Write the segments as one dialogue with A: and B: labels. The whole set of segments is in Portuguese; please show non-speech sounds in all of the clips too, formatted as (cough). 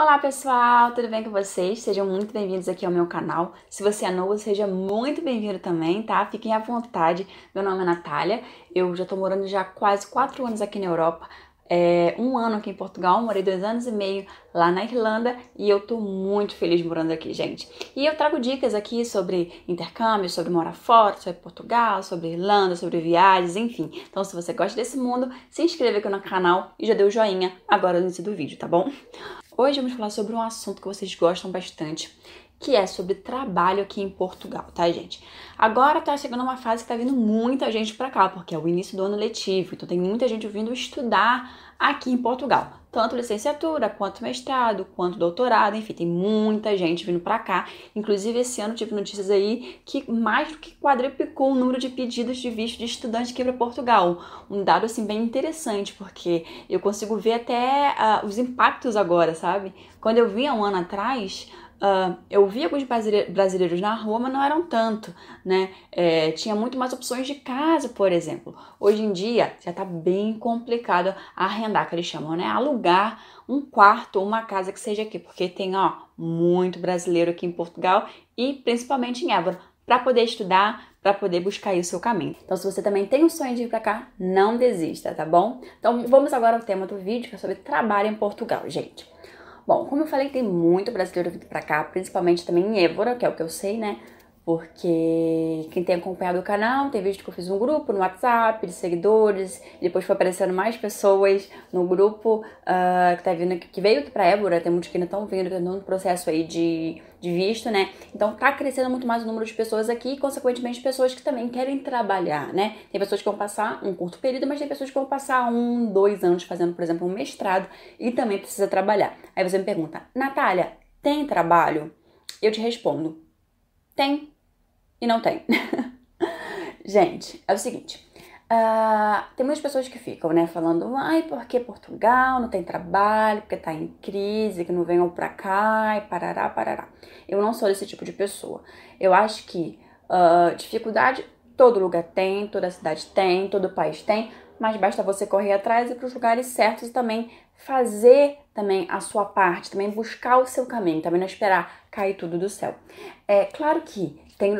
A: Olá pessoal, tudo bem com vocês? Sejam muito bem-vindos aqui ao meu canal. Se você é novo, seja muito bem-vindo também, tá? Fiquem à vontade. Meu nome é Natália, eu já tô morando já quase 4 anos aqui na Europa, é, um ano aqui em Portugal, morei dois anos e meio lá na Irlanda e eu tô muito feliz morando aqui, gente. E eu trago dicas aqui sobre intercâmbio, sobre morar fora, sobre Portugal, sobre Irlanda, sobre viagens, enfim. Então, se você gosta desse mundo, se inscreva aqui no canal e já dê o um joinha agora no início do vídeo, tá bom? Hoje vamos falar sobre um assunto que vocês gostam bastante, que é sobre trabalho aqui em Portugal, tá, gente? Agora tá chegando uma fase que tá vindo muita gente para cá, porque é o início do ano letivo, então tem muita gente vindo estudar aqui em Portugal, tanto licenciatura, quanto mestrado, quanto doutorado, enfim, tem muita gente vindo para cá. Inclusive esse ano tive notícias aí que mais do que quadruplicou o número de pedidos de visto de estudante aqui para Portugal. Um dado assim bem interessante, porque eu consigo ver até uh, os impactos agora, sabe? Quando eu vinha um ano atrás, Uh, eu via alguns brasileiros na rua, mas não eram tanto, né? É, tinha muito mais opções de casa, por exemplo. Hoje em dia já tá bem complicado arrendar, que eles chamam, né? Alugar um quarto ou uma casa que seja aqui, porque tem ó muito brasileiro aqui em Portugal e principalmente em Évora para poder estudar, para poder buscar o seu caminho. Então, se você também tem o um sonho de ir para cá, não desista, tá bom? Então, vamos agora ao tema do vídeo, que é sobre trabalho em Portugal, gente. Bom, como eu falei, tem muito brasileiro vindo para cá, principalmente também em Évora, que é o que eu sei, né? porque quem tem acompanhado o canal tem visto que eu fiz um grupo no WhatsApp de seguidores, depois foi aparecendo mais pessoas no grupo uh, que tá vindo que veio aqui para Ébora, tem muitos que ainda estão vindo, estão no processo aí de, de visto, né? Então tá crescendo muito mais o número de pessoas aqui, e, consequentemente pessoas que também querem trabalhar, né? Tem pessoas que vão passar um curto período, mas tem pessoas que vão passar um, dois anos fazendo, por exemplo, um mestrado e também precisa trabalhar. Aí você me pergunta, Natália, tem trabalho? Eu te respondo, tem e não tem. (laughs) Gente, é o seguinte. Uh, tem muitas pessoas que ficam, né, falando, ai, porque Portugal não tem trabalho, porque tá em crise, que não venham pra cá, e parará, parará. Eu não sou desse tipo de pessoa. Eu acho que uh, dificuldade todo lugar tem, toda cidade tem, todo país tem, mas basta você correr atrás e para lugares certos e também fazer também a sua parte, também buscar o seu caminho, também não esperar cair tudo do céu. É claro que tem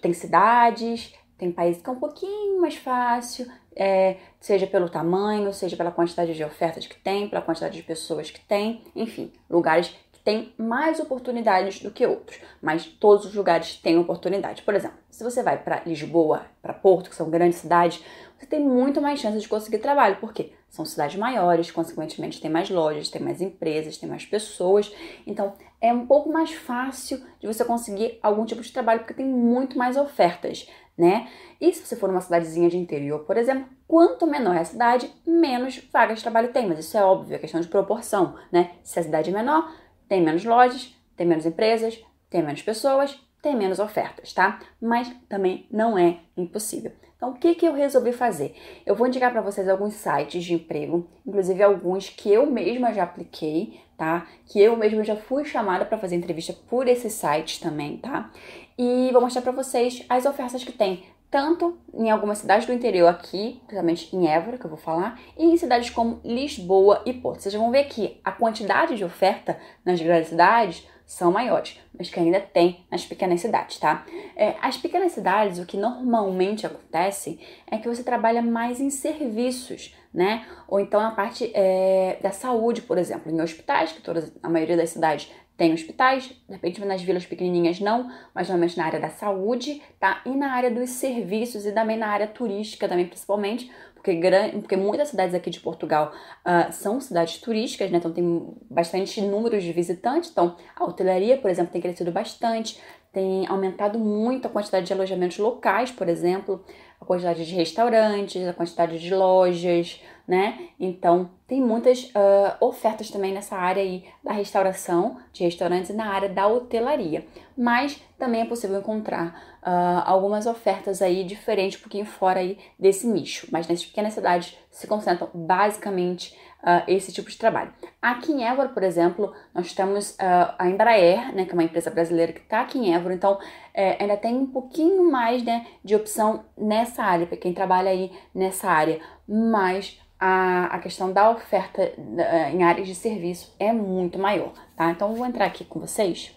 A: tem cidades, tem países que é um pouquinho mais fácil, é, seja pelo tamanho, seja pela quantidade de ofertas que tem, pela quantidade de pessoas que tem, enfim, lugares que têm mais oportunidades do que outros, mas todos os lugares têm oportunidade. Por exemplo, se você vai para Lisboa, para Porto, que são grandes cidades, você tem muito mais chances de conseguir trabalho, porque são cidades maiores, consequentemente tem mais lojas, tem mais empresas, tem mais pessoas, então é um pouco mais fácil de você conseguir algum tipo de trabalho porque tem muito mais ofertas, né? E se você for numa cidadezinha de interior, por exemplo, quanto menor é a cidade, menos vagas de trabalho tem, mas isso é óbvio, é questão de proporção, né? Se a cidade é menor, tem menos lojas, tem menos empresas, tem menos pessoas, tem menos ofertas, tá? Mas também não é impossível. Então, o que, que eu resolvi fazer? Eu vou indicar para vocês alguns sites de emprego, inclusive alguns que eu mesma já apliquei, tá? Que eu mesma já fui chamada para fazer entrevista por esses sites também, tá? E vou mostrar para vocês as ofertas que tem, tanto em algumas cidades do interior aqui, principalmente em Évora, que eu vou falar, e em cidades como Lisboa e Porto. Vocês vão ver que a quantidade de oferta nas grandes cidades são maiores, mas que ainda tem nas pequenas cidades, tá? É, as pequenas cidades, o que normalmente acontece é que você trabalha mais em serviços, né? Ou então a parte é, da saúde, por exemplo, em hospitais, que todas, a maioria das cidades tem hospitais, de repente nas vilas pequenininhas não, mas normalmente na área da saúde, tá? E na área dos serviços e também na área turística também, principalmente, porque, grande, porque muitas cidades aqui de Portugal uh, são cidades turísticas, né? Então tem bastante número de visitantes. Então, a hotelaria, por exemplo, tem crescido bastante, tem aumentado muito a quantidade de alojamentos locais, por exemplo, a quantidade de restaurantes, a quantidade de lojas, né? Então, tem muitas uh, ofertas também nessa área aí da restauração, de restaurantes e na área da hotelaria. Mas também é possível encontrar uh, algumas ofertas aí diferentes um pouquinho fora aí desse nicho. Mas nessas pequenas cidades se concentram basicamente uh, esse tipo de trabalho. Aqui em Évora, por exemplo, nós temos uh, a Embraer, né, que é uma empresa brasileira que está aqui em Évora, então é, ainda tem um pouquinho mais né, de opção nessa área, para quem trabalha aí nessa área. Mas a, questão da oferta eh, em áreas de serviço é muito maior, tá? Então, eu vou entrar aqui com vocês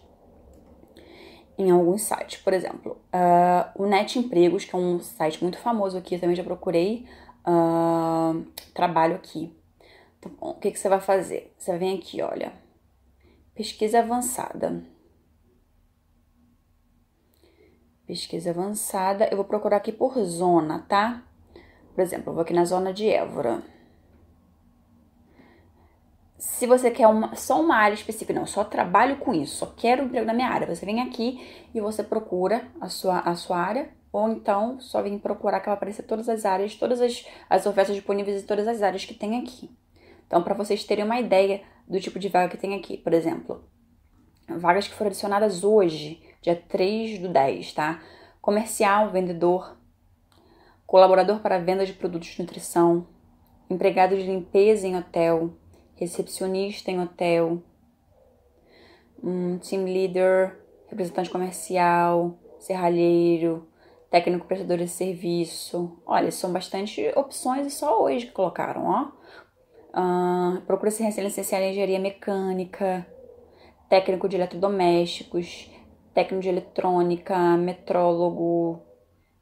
A: em alguns sites. Por exemplo, uh, o Net Empregos, que é um site muito famoso aqui, também já procurei uh, trabalho aqui. Tá bom, o que, que você vai fazer? Você vem aqui, olha, pesquisa avançada. Pesquisa avançada, eu vou procurar aqui por zona, tá? Por exemplo, eu vou aqui na zona de Évora se você quer uma, só uma área específica, não, só trabalho com isso, só quero emprego na minha área, você vem aqui e você procura a sua, a sua área, ou então só vem procurar que vai aparecer todas as áreas, todas as, as ofertas disponíveis e todas as áreas que tem aqui. Então, para vocês terem uma ideia do tipo de vaga que tem aqui, por exemplo, vagas que foram adicionadas hoje, dia 3 do 10, tá? Comercial, vendedor, colaborador para venda de produtos de nutrição, empregado de limpeza em hotel, recepcionista em hotel, um team leader, representante comercial, serralheiro, técnico prestador de serviço. Olha, são bastante opções e só hoje que colocaram, ó. Uh, procura se licenciar em engenharia mecânica, técnico de eletrodomésticos, técnico de eletrônica, metrólogo.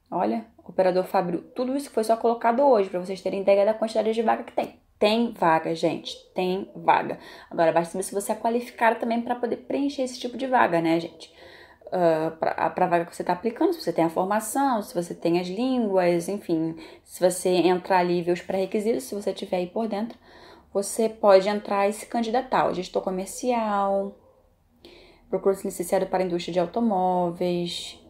A: Olha, operador fabril. Tudo isso que foi só colocado hoje, para vocês terem ideia da quantidade de vaga que tem. Tem vaga, gente, tem vaga. Agora, basta saber se você é qualificado também para poder preencher esse tipo de vaga, né, gente? Uh, ah, para a vaga que você está aplicando, se você tem a formação, se você tem as línguas, enfim, se você entrar ali e ver os pré-requisitos, se você tiver aí por dentro, você pode entrar e se candidatar gestor comercial, procurador se licenciado para a indústria de automóveis,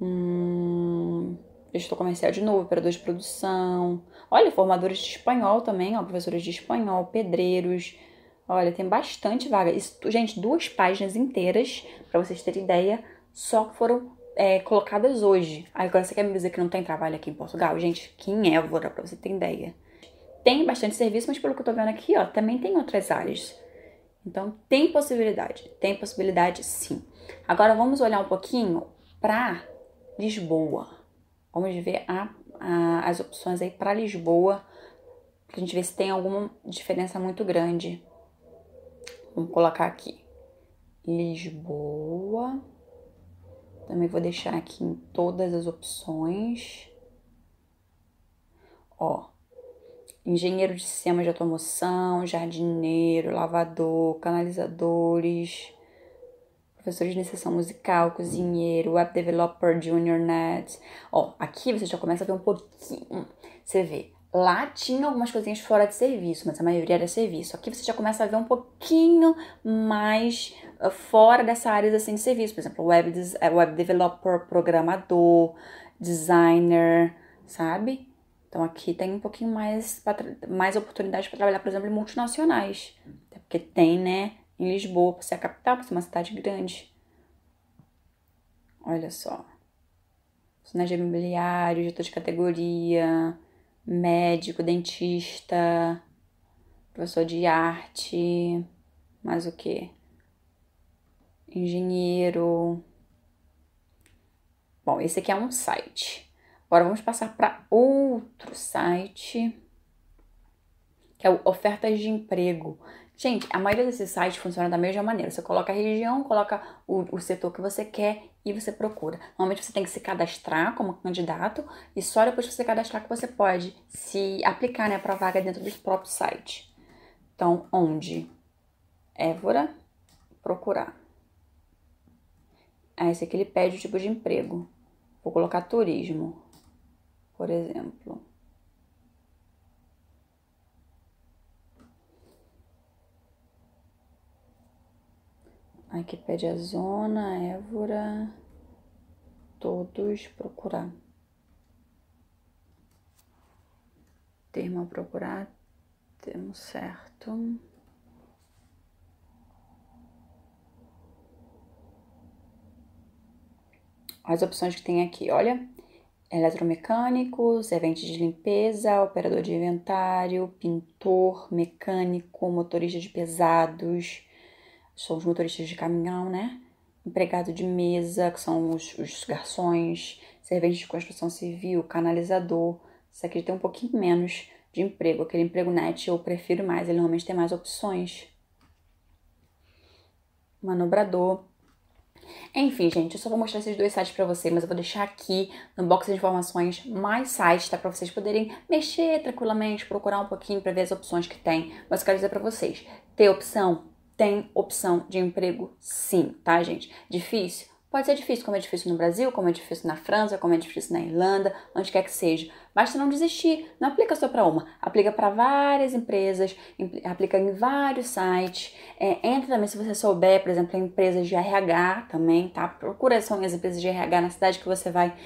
A: hum, gestor comercial de novo, operador de produção. Olha, formadores de espanhol também, ó, professores de espanhol, pedreiros. Olha, tem bastante vaga. Isso, gente, duas páginas inteiras, para vocês terem ideia, só que foram é, colocadas hoje. Agora você quer me dizer que não tem trabalho aqui em Portugal? Gente, quem é Évora, pra você ter ideia. Tem bastante serviço, mas pelo que eu tô vendo aqui, ó, também tem outras áreas. Então, tem possibilidade. Tem possibilidade, sim. Agora, vamos olhar um pouquinho para Lisboa. Vamos ver a, a, as opções aí para Lisboa, para a gente ver se tem alguma diferença muito grande. Vamos colocar aqui Lisboa. Também vou deixar aqui em todas as opções. Ó, engenheiro de sistemas de automoção, jardineiro, lavador, canalizadores, professor de iniciação musical, cozinheiro, web developer, junior net. Ó, aqui você já começa a ver um pouquinho. Você vê, lá tinha algumas coisinhas fora de serviço, mas a maioria era serviço. Aqui você já começa a ver um pouquinho mais ah, fora dessa área assim, de serviço. Por exemplo, web, eh, web developer, programador, designer, sabe? Então aqui tem um pouquinho mais, mais oportunidade para trabalhar, por exemplo, em multinacionais. porque tem, né? em Lisboa, por ser a capital, por ser uma cidade grande. Olha só. Funcionário imobiliário, gestor de categoria, médico, dentista, professor de arte, mais o que? Engenheiro. Bom, esse aqui é um site. Agora vamos passar para outro site, que é o Ofertas de Emprego, Gente, a maioria desses sites funciona da mesma maneira. Você coloca a região, coloca o, o, setor que você quer e você procura. Normalmente você tem que se cadastrar como candidato e só depois que você cadastrar que você pode se aplicar né, para a vaga dentro do próprio site. Então, onde? Évora, procurar. Ah, esse aqui ele pede o tipo de emprego. Vou colocar turismo, por exemplo. Aqui pede a zona, Évora, todos procurar. Termo procurar, temos certo. As opções que tem aqui, olha, eletromecânico, servente de limpeza, operador de inventário, pintor, mecânico, motorista de pesados, são os motoristas de caminhão, né? Empregado de mesa, que são os, os garçons, serventes de construção civil, canalizador. Isso aqui tem um pouquinho menos de emprego. Aquele emprego net eu prefiro mais, ele normalmente tem mais opções. Manobrador. Enfim, gente, eu só vou mostrar esses dois sites para vocês, mas eu vou deixar aqui no box de informações mais sites, tá? Pra vocês poderem mexer tranquilamente, procurar um pouquinho para ver as opções que tem. Mas eu quero dizer pra vocês, ter opção tem opção de emprego sim, tá, gente? Difícil? Pode ser difícil, como é difícil no Brasil, como é difícil na França, como é difícil na Irlanda, onde quer que seja. Basta não desistir. Não aplica só para uma, aplica para várias empresas, aplica em vários sites. É, entra também se você souber, por exemplo, em empresas de RH também, tá? Procura são as empresas de RH na cidade que você vai.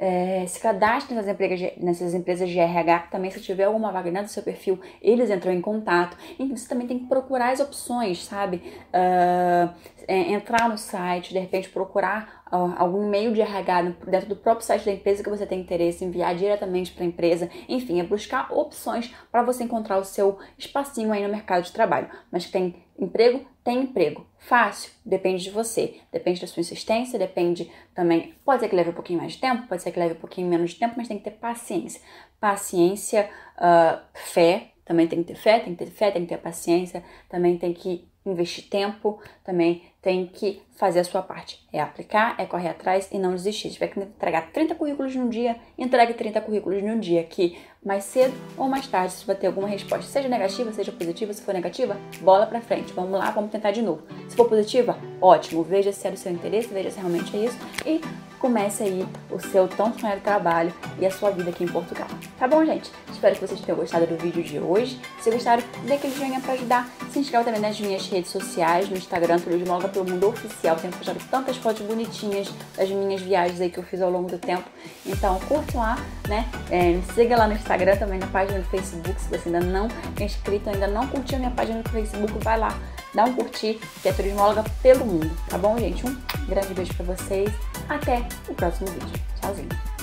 A: É, se cadastre nessas empresas, nessas empresas de RH, também se tiver alguma vaga dentro do seu perfil, eles entram em contato. Então você também tem que procurar as opções, sabe? Uh, é, entrar no site, de repente procurar algum e-mail de RH dentro do próprio site da empresa que você tem interesse, enviar diretamente para a empresa, enfim, é buscar opções para você encontrar o seu espacinho aí no mercado de trabalho. Mas que tem emprego, tem emprego. Fácil, depende de você, depende da sua insistência, depende também. Pode ser que leve um pouquinho mais de tempo, pode ser que leve um pouquinho menos de tempo, mas tem que ter paciência. Paciência, uh, fé, também tem que ter fé, tem que ter fé, tem que ter paciência, também tem que investir tempo, também tem que fazer a sua parte. É aplicar, é correr atrás e não desistir. Se tiver que entregar 30 currículos num dia, entregue 30 currículos num dia, que mais cedo ou mais tarde você vai ter alguma resposta, seja negativa, seja positiva. Se for negativa, bola pra frente. Vamos lá, vamos tentar de novo. Se for positiva, ótimo. Veja se é do seu interesse, veja se realmente é isso e comece aí o seu tão sonhado trabalho e a sua vida aqui em Portugal. Tá bom, gente? Espero que vocês tenham gostado do vídeo de hoje. Se gostaram, dê aquele joinha pra ajudar. Se inscreva também nas minhas redes sociais, no Instagram, tudo de Moga pelo Mundo Oficial. Tenho postado tantas fotos bonitinhas das minhas viagens aí que eu fiz ao longo do tempo. Então curte lá, né? É, me siga lá no Instagram também, na página do Facebook. Se você ainda não é inscrito, ainda não curtiu a minha página do Facebook, vai lá, dá um curtir, que é Turismóloga pelo Mundo, tá bom, gente? Um grande beijo pra vocês. Até o próximo vídeo. Tchauzinho.